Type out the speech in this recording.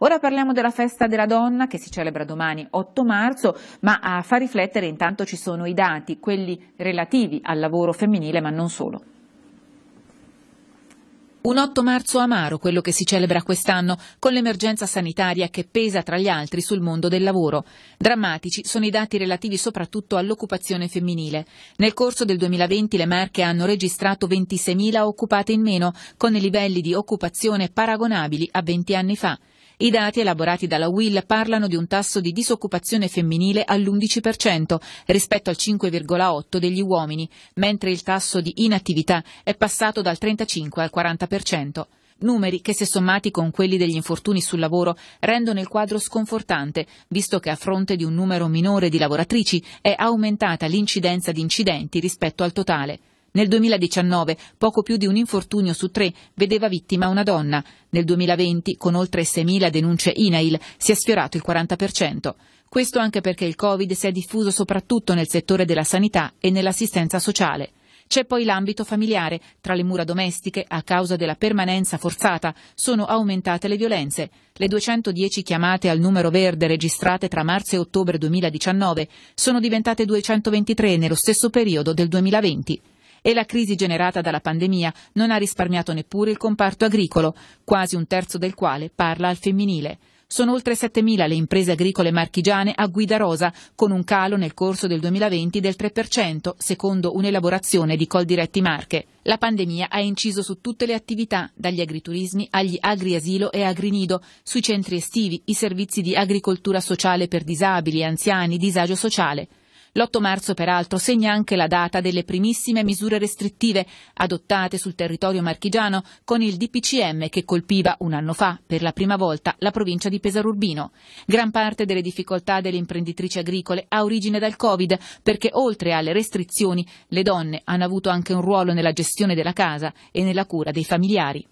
Ora parliamo della festa della donna che si celebra domani 8 marzo, ma a ah, far riflettere intanto ci sono i dati, quelli relativi al lavoro femminile ma non solo. Un 8 marzo amaro quello che si celebra quest'anno, con l'emergenza sanitaria che pesa tra gli altri sul mondo del lavoro. Drammatici sono i dati relativi soprattutto all'occupazione femminile. Nel corso del 2020 le Marche hanno registrato 26.000 occupate in meno, con i livelli di occupazione paragonabili a 20 anni fa. I dati elaborati dalla WIL parlano di un tasso di disoccupazione femminile all'11% rispetto al 5,8% degli uomini, mentre il tasso di inattività è passato dal 35 al 40% numeri che se sommati con quelli degli infortuni sul lavoro rendono il quadro sconfortante, visto che a fronte di un numero minore di lavoratrici è aumentata l'incidenza di incidenti rispetto al totale. Nel 2019 poco più di un infortunio su tre vedeva vittima una donna. Nel 2020, con oltre 6.000 denunce INAIL, si è sfiorato il 40%. Questo anche perché il Covid si è diffuso soprattutto nel settore della sanità e nell'assistenza sociale. C'è poi l'ambito familiare. Tra le mura domestiche, a causa della permanenza forzata, sono aumentate le violenze. Le 210 chiamate al numero verde registrate tra marzo e ottobre 2019 sono diventate 223 nello stesso periodo del 2020 e la crisi generata dalla pandemia non ha risparmiato neppure il comparto agricolo, quasi un terzo del quale parla al femminile. Sono oltre 7.000 le imprese agricole marchigiane a guida rosa, con un calo nel corso del 2020 del 3%, secondo un'elaborazione di Coldiretti Marche. La pandemia ha inciso su tutte le attività, dagli agriturismi agli agriasilo e agrinido, sui centri estivi, i servizi di agricoltura sociale per disabili, anziani, disagio sociale. L'8 marzo peraltro segna anche la data delle primissime misure restrittive adottate sul territorio marchigiano con il DPCM che colpiva un anno fa per la prima volta la provincia di Pesarurbino. Gran parte delle difficoltà delle imprenditrici agricole ha origine dal Covid perché oltre alle restrizioni le donne hanno avuto anche un ruolo nella gestione della casa e nella cura dei familiari.